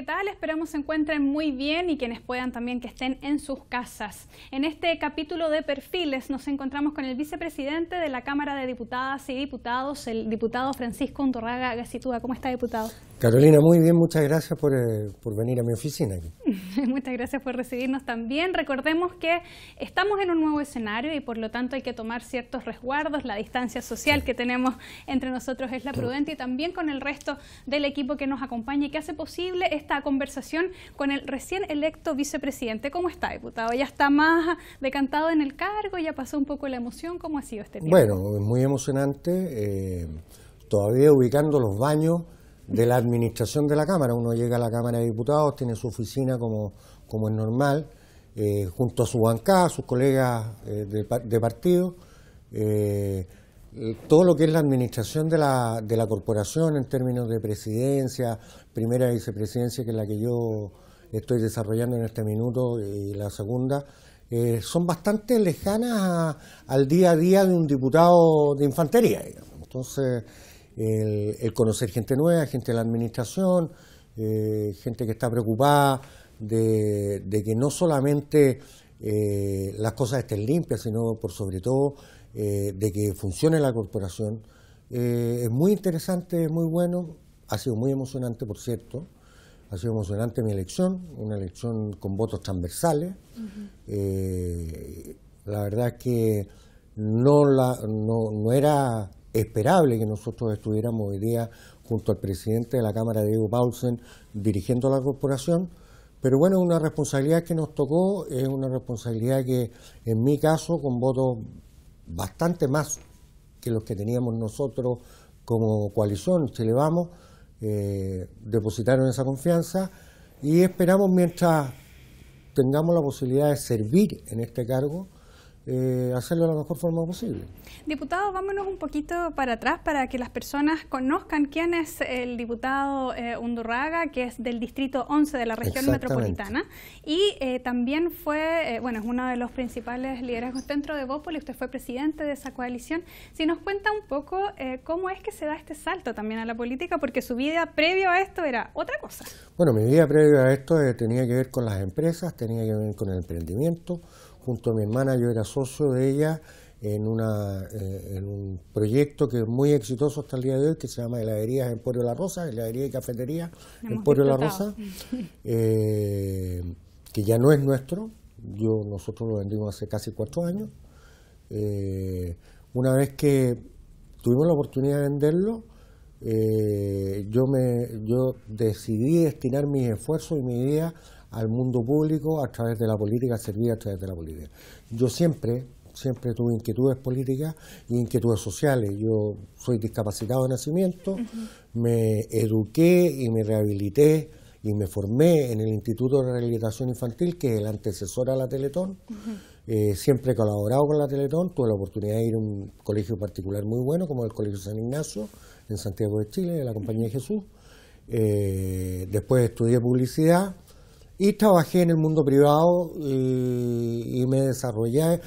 ¿qué tal? Esperamos se encuentren muy bien y quienes puedan también que estén en sus casas. En este capítulo de perfiles nos encontramos con el vicepresidente de la Cámara de Diputadas y Diputados, el diputado Francisco que Gacitúa. ¿Cómo está, diputado? Carolina, muy bien, muchas gracias por, eh, venir a mi oficina. muchas gracias por recibirnos también. Recordemos que estamos en un nuevo escenario y por lo tanto hay que tomar ciertos resguardos. La distancia social que tenemos entre nosotros es la prudente y también con el resto del equipo que nos acompaña y que hace posible esta conversación con el recién electo vicepresidente. ¿Cómo está, diputado? ¿Ya está más decantado en el cargo? ¿Ya pasó un poco la emoción? ¿Cómo ha sido este tiempo? Bueno, es muy emocionante. Eh, todavía ubicando los baños de la administración de la Cámara. Uno llega a la Cámara de Diputados, tiene su oficina como, es normal, eh, junto a su bancada, sus colegas eh, de, partido. Eh, todo lo que es la administración de la, corporación en términos de presidencia, primera vicepresidencia, que es la que yo estoy desarrollando en este minuto, y la segunda, son bastante lejanas al día a día de un diputado de infantería. Entonces, el, conocer gente nueva, gente de la administración, eh, gente que está preocupada de, que no solamente eh, las cosas estén limpias, sino por sobre todo eh, de que funcione la corporación. es muy interesante, es muy bueno, ha sido muy emocionante, por cierto. Ha sido emocionante mi elección, una elección con votos transversales. la verdad es que no era esperable que nosotros estuviéramos hoy día junto al presidente de la Cámara, Diego Paulsen, dirigiendo la corporación. Pero bueno, es una responsabilidad que nos tocó, es una responsabilidad que en mi caso, con votos bastante más que los que teníamos nosotros como coalición, le Vamos, eh, depositaron esa confianza y esperamos mientras tengamos la posibilidad de servir en este cargo, eh, hacerlo de la mejor forma posible. Diputado, vámonos un poquito para atrás para que las personas conozcan quién es el diputado eh, Undurraga, que es del Distrito 11 de la región metropolitana, y eh, también fue, eh, bueno, es uno de los principales liderazgos dentro de Bópoli, usted fue presidente de esa coalición. Si nos cuenta un poco eh, cómo es que se da este salto también a la política, porque su vida previo a esto era otra cosa. Bueno, mi vida previo a esto tenía que ver con las empresas, tenía que ver con el emprendimiento, junto a mi hermana, yo era socio de ella eh, en, un proyecto que es muy exitoso hasta el día de hoy, que se llama Heladerías Emporio La Rosa, Heladería y Cafetería Emporio La Rosa, eh, que ya no es nuestro, yo nosotros lo vendimos hace casi cuatro años. Eh, una vez que tuvimos la oportunidad de venderlo, yo, me, yo decidí destinar mis esfuerzos y mi idea al mundo público a través de la política, servir a través de la política. Yo siempre, siempre tuve inquietudes políticas y inquietudes sociales. Yo soy discapacitado de nacimiento, me eduqué y me rehabilité y me formé en el Instituto de Rehabilitación Infantil, que es el antecesor a la Teletón. Eh, siempre he colaborado con la Teletón, tuve la oportunidad de ir a un colegio particular muy bueno, como el Colegio San Ignacio, en Santiago de Chile, de la Compañía de Jesús. Eh, después estudié publicidad y trabajé en el mundo privado eh, y, me desarrollé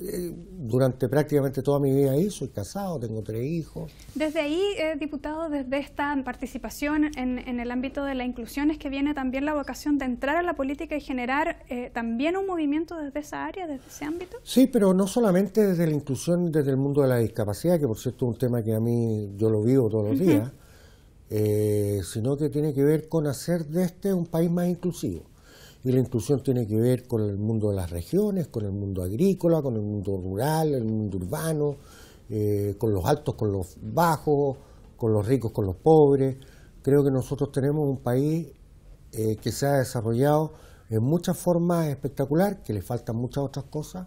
eh, durante prácticamente toda mi vida ahí, soy casado, tengo tres hijos. Desde ahí, eh, diputado, desde esta participación en, el ámbito de la inclusión es que viene también la vocación de entrar a la política y generar también un movimiento desde esa área, desde ese ámbito. Sí, pero no solamente desde la inclusión, desde el mundo de la discapacidad, que por cierto es un tema que a mí yo lo vivo todos los días, sino que tiene que ver con hacer de este un país más inclusivo y la inclusión tiene que ver con el mundo de las regiones, con el mundo agrícola, con el mundo rural, el mundo urbano, eh, con los altos, con los bajos, con los ricos, con los pobres. Creo que nosotros tenemos un país eh, que se ha desarrollado en muchas formas espectacular, que le faltan muchas otras cosas,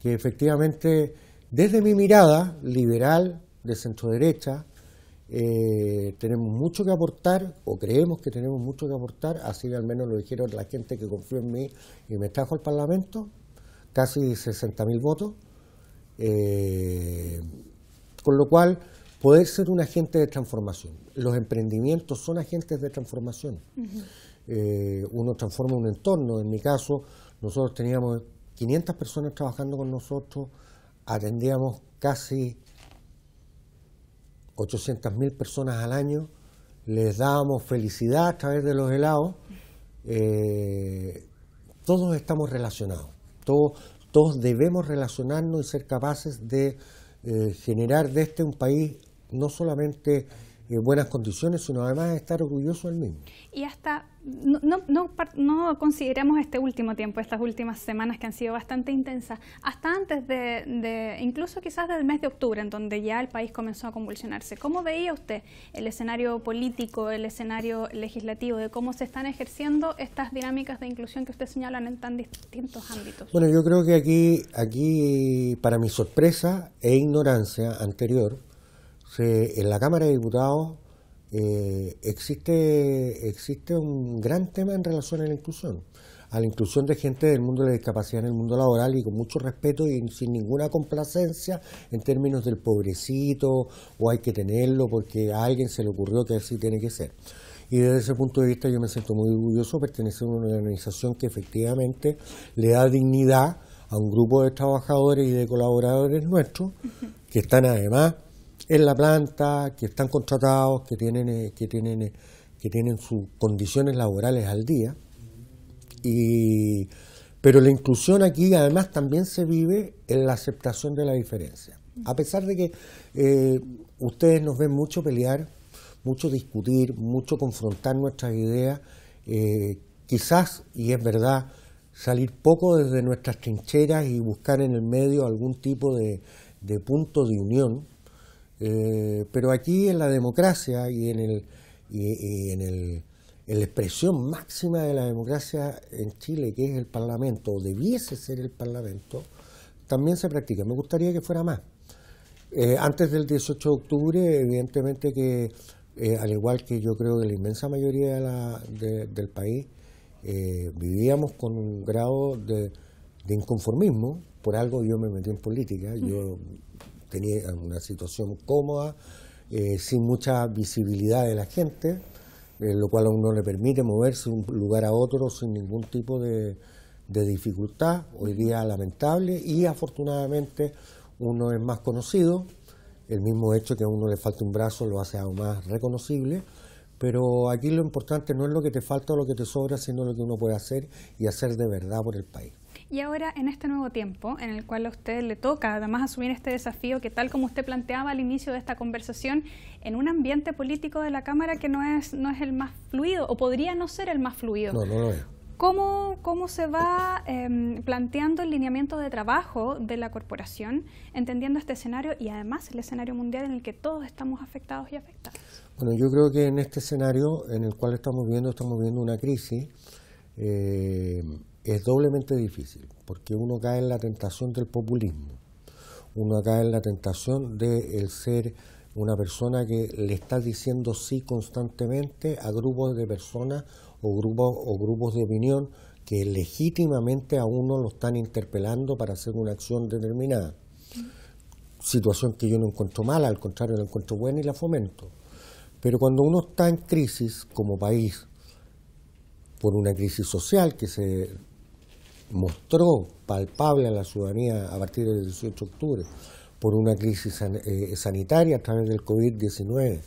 que efectivamente desde mi mirada liberal, de centro derecha, eh, tenemos mucho que aportar, o creemos que tenemos mucho que aportar, así al menos lo dijeron la gente que confió en mí y me trajo al Parlamento, casi 60.000 votos, eh, con lo cual poder ser un agente de transformación. Los emprendimientos son agentes de transformación. Eh, uno transforma un entorno, en mi caso nosotros teníamos 500 personas trabajando con nosotros, atendíamos casi 800.000 personas al año, les dábamos felicidad a través de los helados. Eh, todos estamos relacionados, todos, debemos relacionarnos y ser capaces de eh, generar de este un país no solamente en eh, buenas condiciones, sino además estar orgulloso del mismo. Y hasta, no, no, no, no, consideremos este último tiempo, estas últimas semanas que han sido bastante intensas, hasta antes de, de, incluso quizás del mes de octubre, en donde ya el país comenzó a convulsionarse. ¿Cómo veía usted el escenario político, el escenario legislativo, de cómo se están ejerciendo estas dinámicas de inclusión que usted señala en tan distintos ámbitos? Bueno, yo creo que aquí, aquí para mi sorpresa e ignorancia anterior, en la Cámara de Diputados eh, existe, existe un gran tema en relación a la inclusión, a la inclusión de gente del mundo de la discapacidad en el mundo laboral y con mucho respeto y sin ninguna complacencia en términos del pobrecito o hay que tenerlo porque a alguien se le ocurrió que así tiene que ser. Y desde ese punto de vista yo me siento muy orgulloso de pertenecer a una organización que efectivamente le da dignidad a un grupo de trabajadores y de colaboradores nuestros que están además en la planta, que están contratados, que tienen, eh, que tienen, eh, que tienen sus condiciones laborales al día. pero la inclusión aquí además también se vive en la aceptación de la diferencia. A pesar de que eh, ustedes nos ven mucho pelear, mucho discutir, mucho confrontar nuestras ideas, quizás, y es verdad, salir poco desde nuestras trincheras y buscar en el medio algún tipo de, de punto de unión, eh, pero aquí en la democracia y en, el, en, la expresión máxima de la democracia en Chile, que es el Parlamento, o debiese ser el Parlamento, también se practica. Me gustaría que fuera más. Eh, antes del 18 de octubre, evidentemente que, eh, al igual que yo creo que la inmensa mayoría del país, vivíamos con un grado de, de, inconformismo. Por algo yo me metí en política, yo tenía una situación cómoda, eh, sin mucha visibilidad de la gente, eh, lo cual a uno le permite moverse de un lugar a otro sin ningún tipo de, de dificultad, hoy día lamentable, y afortunadamente uno es más conocido, el mismo hecho que a uno le falte un brazo lo hace aún más reconocible, pero aquí lo importante no es lo que te falta o lo que te sobra, sino lo que uno puede hacer y hacer de verdad por el país. Y ahora, en este nuevo tiempo, en el cual a usted le toca además asumir este desafío que tal como usted planteaba al inicio de esta conversación, en un ambiente político de la Cámara que no es, no es el más fluido, o podría no ser el más fluido. No, no lo es. ¿Cómo, se va em, planteando el lineamiento de trabajo de la corporación, entendiendo este escenario y además el escenario mundial en el que todos estamos afectados y afectados? Bueno, yo creo que en este escenario en el cual estamos viendo estamos viviendo una crisis eh, es doblemente difícil, porque uno cae en la tentación del populismo, uno cae en la tentación de el eh, ser una persona que le está diciendo sí constantemente a grupos de personas o grupos o grupos de opinión que legítimamente a uno lo están interpelando para hacer una acción determinada. Situación que yo no encuentro mala, al contrario, la encuentro buena y la fomento. Pero cuando uno está en crisis como país, por una crisis social que se mostró palpable a la ciudadanía a partir del 18 de octubre por una crisis eh, sanitaria a través del COVID-19.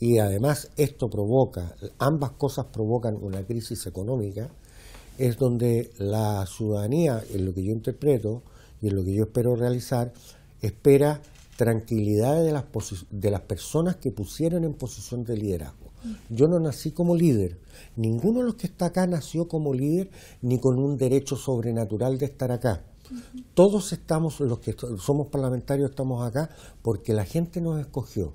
Y además esto provoca, ambas cosas provocan una crisis económica, es donde la ciudadanía, en lo que yo interpreto y en lo que yo espero realizar, espera tranquilidad de las, de las personas que pusieron en posición de liderazgo. Yo no nací como líder. Ninguno de los que está acá nació como líder ni con un derecho sobrenatural de estar acá. Todos estamos, los que somos parlamentarios, estamos acá porque la gente nos escogió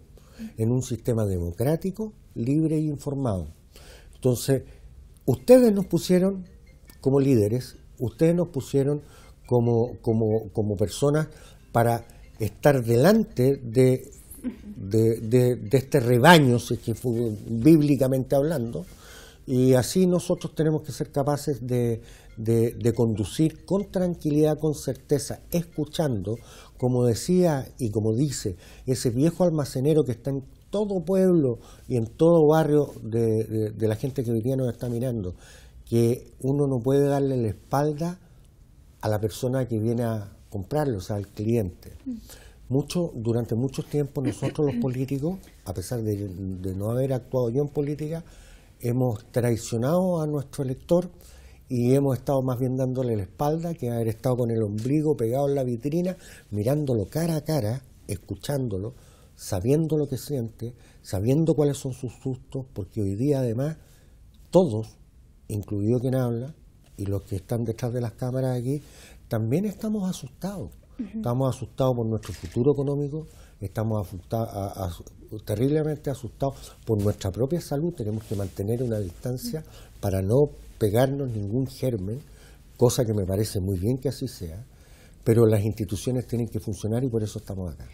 en un sistema democrático, libre e informado. Entonces, ustedes nos pusieron como líderes, ustedes nos pusieron como, como personas para estar delante de de, este rebaño, si es que bíblicamente hablando, y así nosotros tenemos que ser capaces de, conducir con tranquilidad, con certeza, escuchando, como decía y como dice ese viejo almacenero que está en todo pueblo y en todo barrio de, la gente que hoy día nos está mirando, que uno no puede darle la espalda a la persona que viene a comprarlo, o sea, al cliente. Mucho, durante mucho tiempo nosotros los políticos, a pesar de, de no haber actuado yo en política, hemos traicionado a nuestro elector y hemos estado más bien dándole la espalda que haber estado con el ombligo pegado en la vitrina, mirándolo cara a cara, escuchándolo, sabiendo lo que siente, sabiendo cuáles son sus sustos, porque hoy día además todos, incluido quien habla y los que están detrás de las cámaras aquí, también estamos asustados estamos asustados por nuestro futuro económico, estamos terriblemente asustados por nuestra propia salud, tenemos que mantener una distancia para no pegarnos ningún germen, cosa que me parece muy bien que así sea, pero las instituciones tienen que funcionar y por eso estamos acá.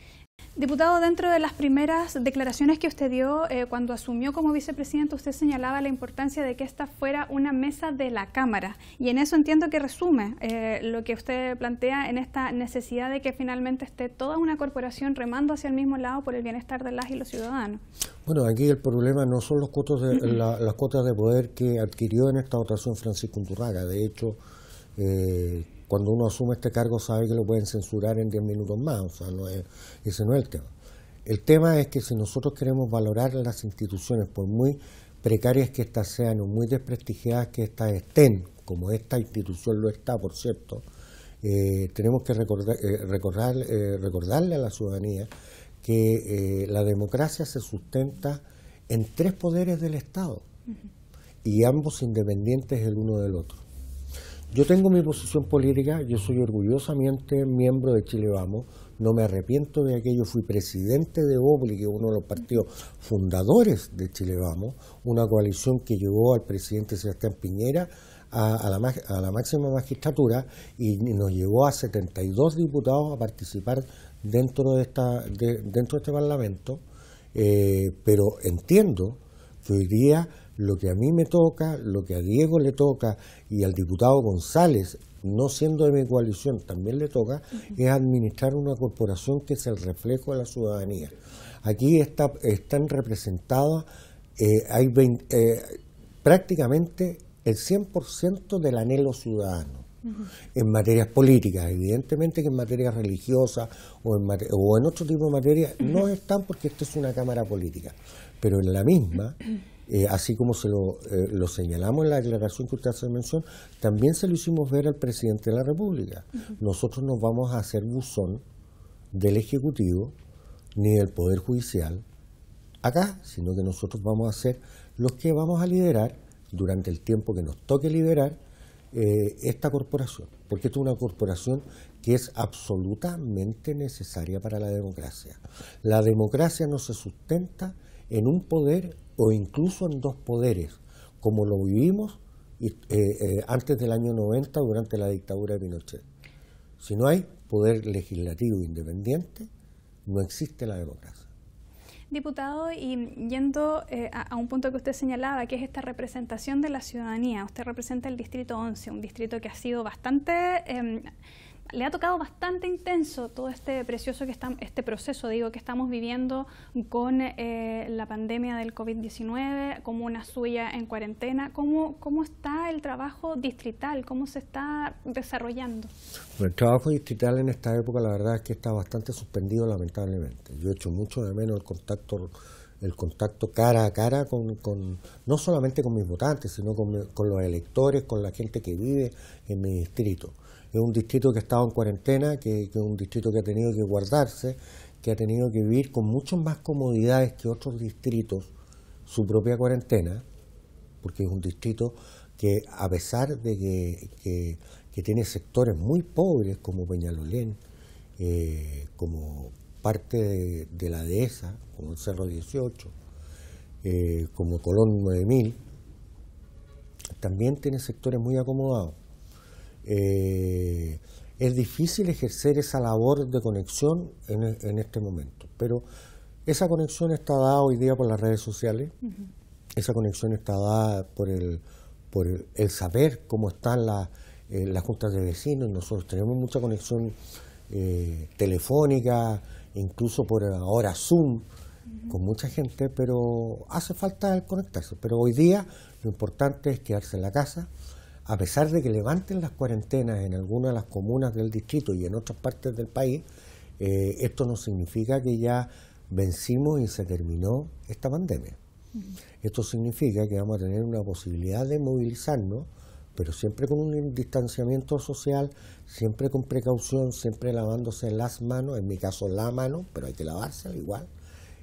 Diputado, dentro de las primeras declaraciones que usted dio eh, cuando asumió como vicepresidente, usted señalaba la importancia de que esta fuera una mesa de la Cámara. Y en eso entiendo que resume eh, lo que usted plantea en esta necesidad de que finalmente esté toda una corporación remando hacia el mismo lado por el bienestar de las y los ciudadanos. Bueno, aquí el problema no son los de, las cuotas de poder que adquirió en esta votación Francisco Undurraga. De hecho, eh, cuando uno asume este cargo sabe que lo pueden censurar en 10 minutos más, o sea, no es, ese no es el tema. El tema es que si nosotros queremos valorar las instituciones, por muy precarias que éstas sean o muy desprestigiadas que éstas estén, como esta institución lo está, por cierto, eh, tenemos que eh, recordar, eh, recordarle a la ciudadanía que la democracia se sustenta en tres poderes del Estado y ambos independientes el uno del otro. Yo tengo mi posición política, yo soy orgullosamente miembro de Chile Vamos, no me arrepiento de aquello, fui presidente de Obli, que es uno de los partidos fundadores de Chile Vamos, una coalición que llevó al presidente Sebastián Piñera a, la, máxima magistratura y nos llevó a 72 diputados a participar dentro de, esta, dentro de este Parlamento, eh, pero entiendo que hoy día lo que a mí me toca, lo que a Diego le toca y al diputado González, no siendo de mi coalición, también le toca, es administrar una corporación que es el reflejo de la ciudadanía. Aquí están representadas, eh, hay eh, prácticamente el 100% del anhelo ciudadano. En materias políticas, evidentemente que en materias religiosas o en, otro tipo de materias no están porque esta es una cámara política, pero en la misma Eh, así como se eh, lo, señalamos en la declaración que usted hace mención, también se lo hicimos ver al presidente de la República. Nosotros no vamos a hacer buzón del Ejecutivo ni del Poder Judicial acá, sino que nosotros vamos a ser los que vamos a liderar durante el tiempo que nos toque liderar eh, esta corporación, porque esta es una corporación que es absolutamente necesaria para la democracia. La democracia no se sustenta en un poder o incluso en dos poderes, como lo vivimos eh, eh, antes del año 90 durante la dictadura de Pinochet. Si no hay poder legislativo independiente, no existe la democracia. Diputado, y yendo eh, a, a, un punto que usted señalaba, que es esta representación de la ciudadanía, usted representa el Distrito 11, un distrito que ha sido bastante em, le ha tocado bastante intenso todo este precioso que está, este proceso, digo, que estamos viviendo con eh, la pandemia del COVID-19, como una suya en cuarentena. ¿Cómo, ¿Cómo está el trabajo distrital? ¿Cómo se está desarrollando? el trabajo distrital en esta época, la verdad es que está bastante suspendido, lamentablemente. Yo he hecho mucho de menos el contacto el contacto cara a cara con, no solamente con mis votantes, sino con los electores, con la gente que vive en mi distrito es un distrito que ha estado en cuarentena, que, es un distrito que ha tenido que guardarse, que ha tenido que vivir con muchas más comodidades que otros distritos su propia cuarentena, porque es un distrito que a pesar de que, tiene sectores muy pobres como Peñalolén, eh, como parte de, la dehesa, como el Cerro 18, eh, como Colón 9000, también tiene sectores muy acomodados. Eh, es difícil ejercer esa labor de conexión e, en, este momento, pero esa conexión está dada hoy día por las redes sociales, esa conexión está dada por el, saber cómo están eh, las, juntas de vecinos, nosotros tenemos mucha conexión eh, telefónica, incluso por ahora Zoom, con mucha gente, pero hace falta el conectarse, pero hoy día lo importante es quedarse en la casa, a pesar de que levanten las cuarentenas en algunas de las comunas del distrito y en otras partes del país, eh, esto no significa que ya vencimos y se terminó esta pandemia. Esto significa que vamos a tener una posibilidad de movilizarnos, pero siempre con un distanciamiento social, siempre con precaución, siempre lavándose las manos, en mi caso la mano, pero hay que lavarse al igual,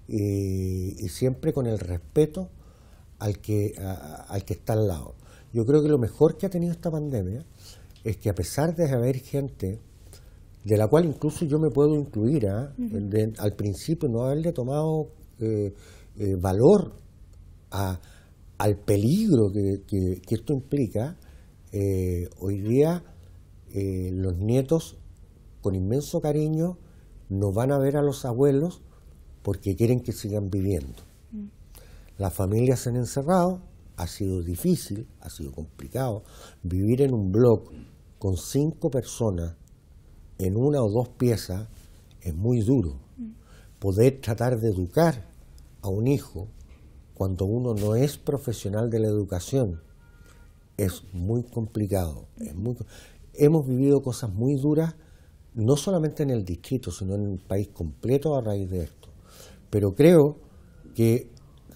y, siempre con el respeto al que, al que está al lado. Yo creo que lo mejor que ha tenido esta pandemia es que a pesar de haber gente de la cual incluso yo me puedo incluir, ¿ah? al principio no haberle tomado eh, eh, valor al peligro que, esto implica, eh, hoy día los nietos con inmenso cariño no van a ver a los abuelos porque quieren que sigan viviendo. Mm. Las familias se han encerrado, ha sido difícil, ha sido complicado. Vivir en un blog con cinco personas en una o dos piezas es muy duro. Mm. Poder tratar de educar a un hijo cuando uno no es profesional de la educación es muy complicado. Hemos vivido cosas muy duras, no solamente en el distrito, sino en el país completo a raíz de esto. Pero creo que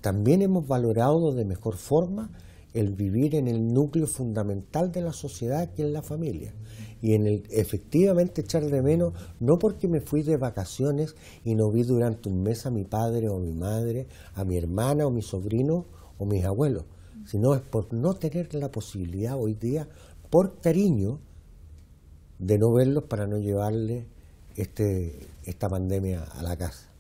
también hemos valorado de mejor forma el vivir en el núcleo fundamental de la sociedad, que es la familia. Y en el efectivamente echar de menos, no porque me fui de vacaciones y no vi durante un mes a mi padre o mi madre, a mi hermana o mi sobrino o mis abuelos, sino es por no tener la posibilidad hoy día, por cariño, de no verlos para no llevarle este, esta pandemia a la casa.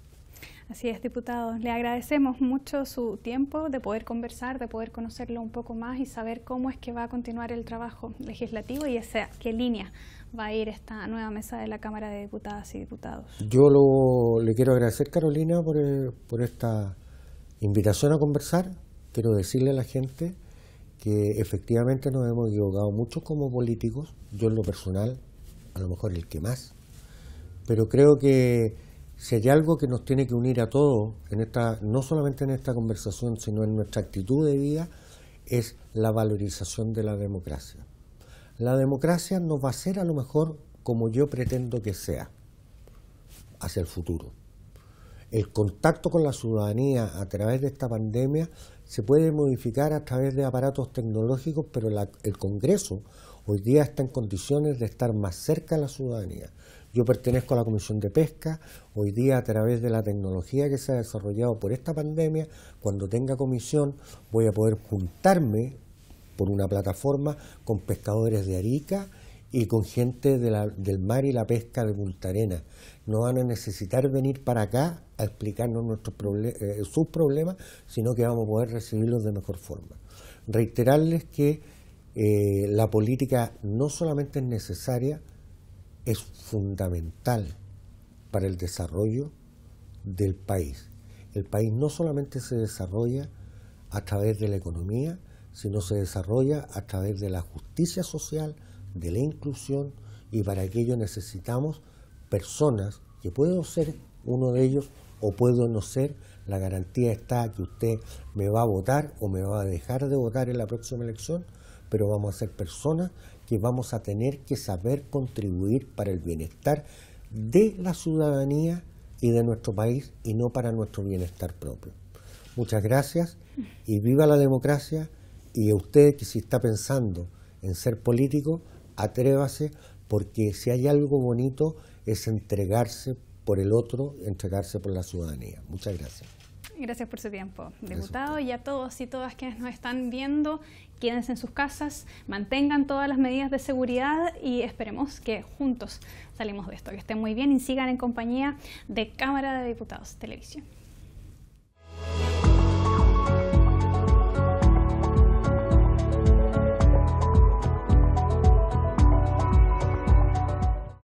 Así es, diputados. Le agradecemos mucho su tiempo de poder conversar, de poder conocerlo un poco más y saber cómo es que va a continuar el trabajo legislativo y ese qué línea va a ir esta nueva mesa de la Cámara de Diputadas y Diputados. Yo le quiero agradecer, Carolina, por, eh, por esta invitación a conversar. Quiero decirle a la gente que efectivamente nos hemos equivocado mucho como políticos, yo en lo personal, a lo mejor el que más, pero creo que si hay algo que nos tiene que unir a todos, no solamente en esta conversación, sino en nuestra actitud de vida, es la valorización de la democracia. La democracia no va a ser a lo mejor como yo pretendo que sea, hacia el futuro. El contacto con la ciudadanía a través de esta pandemia se puede modificar a través de aparatos tecnológicos, pero el Congreso hoy día está en condiciones de estar más cerca de la ciudadanía. Yo pertenezco a la Comisión de Pesca. Hoy día, a través de la tecnología que se ha desarrollado por esta pandemia, cuando tenga comisión, voy a poder juntarme por una plataforma con pescadores de Arica y con gente del mar y la pesca de Punta No van a necesitar venir para acá a explicarnos eh, sus problemas, sino que vamos a poder recibirlos de mejor forma. Reiterarles que eh, la política no solamente es necesaria, es fundamental para el desarrollo del país. El país no solamente se desarrolla a través de la economía, sino se desarrolla a través de la justicia social, de la inclusión, y para aquello necesitamos personas que puedo ser uno de ellos o puedo no ser. La garantía está que usted me va a votar o me va a dejar de votar en la próxima elección, pero vamos a ser personas que vamos a tener que saber contribuir para el bienestar de la ciudadanía y de nuestro país y no para nuestro bienestar propio. Muchas gracias y viva la democracia y a usted que si está pensando en ser político, atrévase porque si hay algo bonito es entregarse por el otro, entregarse por la ciudadanía. Muchas gracias. Gracias por su tiempo, diputado, y a todos y todas quienes nos están viendo, quienes en sus casas, mantengan todas las medidas de seguridad y esperemos que juntos salimos de esto, que estén muy bien y sigan en compañía de Cámara de Diputados Televisión.